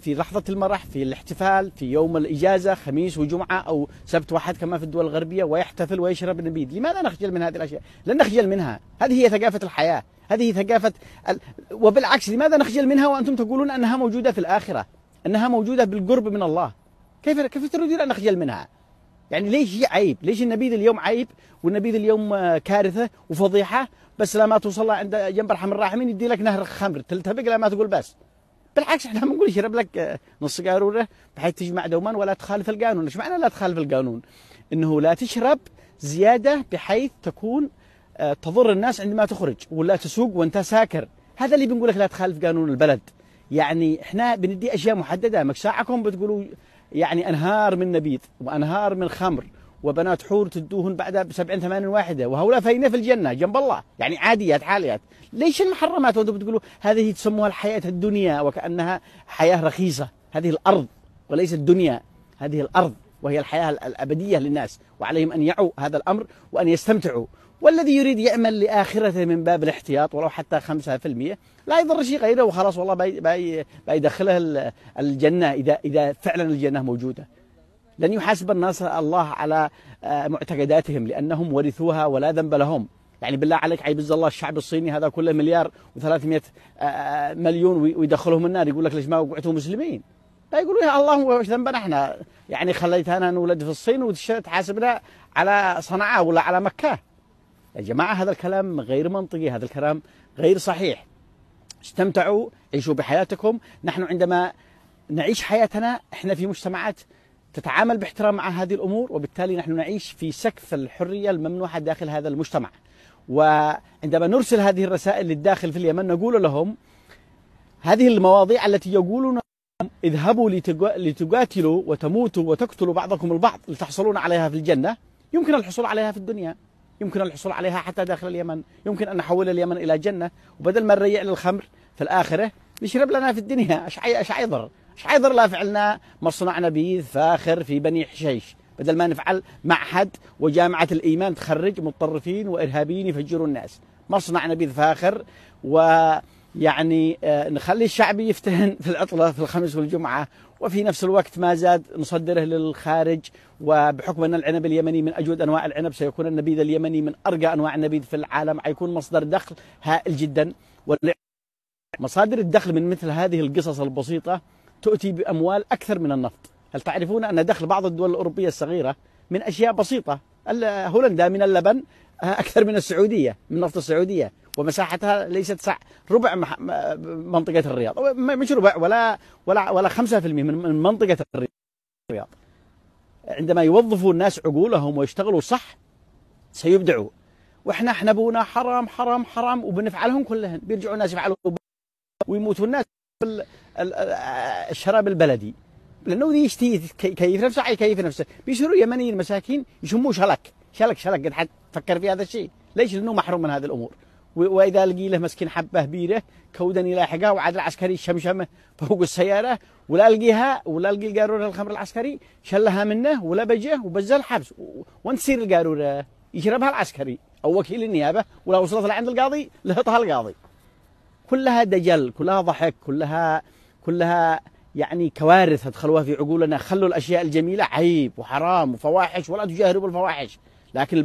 في لحظة المرح في الاحتفال في يوم الإجازة خميس وجمعة أو سبت واحد كما في الدول الغربية ويحتفل ويشرب النبيذ لماذا نخجل من هذه الأشياء لن نخجل منها هذه هي ثقافة الحياة هذه ثقافة ال... وبالعكس لماذا نخجل منها وأنتم تقولون أنها موجودة في الآخرة أنها موجودة بالقرب من الله كيف كيف تريدون أن نخجل منها يعني ليش هي عيب ليش النبيذ اليوم عيب والنبيذ اليوم كارثة وفضيحة بس لما توصل عند جنب ارحم الراحمين يدي لك نهر خمر تلتبق لما تقول بس بالعكس احنا ما نقولش يشرب لك آه، نص قاروره بحيث تجمع دوما ولا تخالف القانون، ايش معنى لا تخالف القانون؟ انه لا تشرب زياده بحيث تكون آه، تضر الناس عندما تخرج ولا تسوق وانت ساكر، هذا اللي بنقول لك لا تخالف قانون البلد. يعني احنا بندي اشياء محدده، مكساعكم بتقولوا يعني انهار من نبيذ وانهار من خمر وبنات حور تدوهن بعدها ب 70 80 واحده وهؤلاء فينا في الجنه جنب الله يعني عاديات عاليات ليش المحرمات وانتم بتقولوا هذه تسموها الحياه الدنيا وكانها حياه رخيصه هذه الارض وليس الدنيا هذه الارض وهي الحياه الابديه للناس وعليهم ان يعوا هذا الامر وان يستمتعوا والذي يريد يعمل لآخرته من باب الاحتياط ولو حتى 5% لا يضر شيء غيره وخلاص والله بيدخله الجنة إذا إذا فعلا الجنة موجودة لن يحاسب الناس الله على آه، معتقداتهم لأنهم ورثوها ولا ذنب لهم يعني بالله عليك عيبز الله الشعب الصيني هذا كله مليار و300 آه، آه، مليون ويدخلهم النار يقول لك ليش ما وقعتوا مسلمين فيقولوا يا الله وش ذنبنا احنا يعني خليتنا نولد في الصين وتحاسبنا على صنعاء ولا على مكة يا جماعة هذا الكلام غير منطقي هذا الكلام غير صحيح استمتعوا عيشوا بحياتكم نحن عندما نعيش حياتنا احنا في مجتمعات تتعامل باحترام مع هذه الامور وبالتالي نحن نعيش في سقف الحريه الممنوحه داخل هذا المجتمع. وعندما نرسل هذه الرسائل للداخل في اليمن نقول لهم هذه المواضيع التي يقولون اذهبوا لتقاتلوا وتموتوا وتقتلوا بعضكم البعض لتحصلون عليها في الجنه يمكن الحصول عليها في الدنيا يمكن الحصول عليها حتى داخل اليمن يمكن أن نحول اليمن إلى جنة وبدل ما نريع للخمر في الآخرة نشرب لنا في الدنيا أش ضرر حيضر لا فعلنا مصنع نبيذ فاخر في بني حشيش بدل ما نفعل معهد وجامعة الإيمان تخرج متطرفين وإرهابيين يفجروا الناس مصنع نبيذ فاخر ويعني آه، نخلي الشعب يفتهن في العطلة في الخميس والجمعة وفي نفس الوقت ما زاد نصدره للخارج وبحكم أن العنب اليمني من أجود أنواع العنب سيكون النبيذ اليمني من أرقى أنواع النبيذ في العالم حيكون مصدر دخل هائل جدا مصادر الدخل من مثل هذه القصص البسيطة تؤتي بأموال أكثر من النفط هل تعرفون أن دخل بعض الدول الأوروبية الصغيرة من أشياء بسيطة هولندا من اللبن آه، أكثر من السعودية من نفط السعودية ومساحتها ليست سع ربع منطقة الرياض مش ربع ولا ولا ولا 5% من منطقة الرياض عندما يوظفوا الناس عقولهم ويشتغلوا صح سيبدعوا واحنا احنا ابونا حرام حرام حرام وبنفعلهم كلهن بيرجعوا الناس يفعلوا ويموتوا الناس الشراب البلدي لانه يشتي يكيف نفسه كيف نفسه بيصيروا يمنيين المساكين يشموا شلك شلك شلك قد حد فكر في هذا الشيء ليش لانه محروم من هذه الامور واذا لقي له مسكين حبه بيره كودا يلاحقها وعاد العسكري شمشمه فوق السياره ولا القيها ولا القي القاروره الخمر العسكري شلها منه ولا بجه وبزل الحبس وين تصير القاروره؟ يشربها العسكري او وكيل النيابه ولا وصلت لعند القاضي لهطها القاضي كلها دجل كلها ضحك كلها كلها يعني كوارث ادخلوها في عقولنا خلوا الاشياء الجميله عيب وحرام وفواحش ولا تجاهروا بالفواحش لكن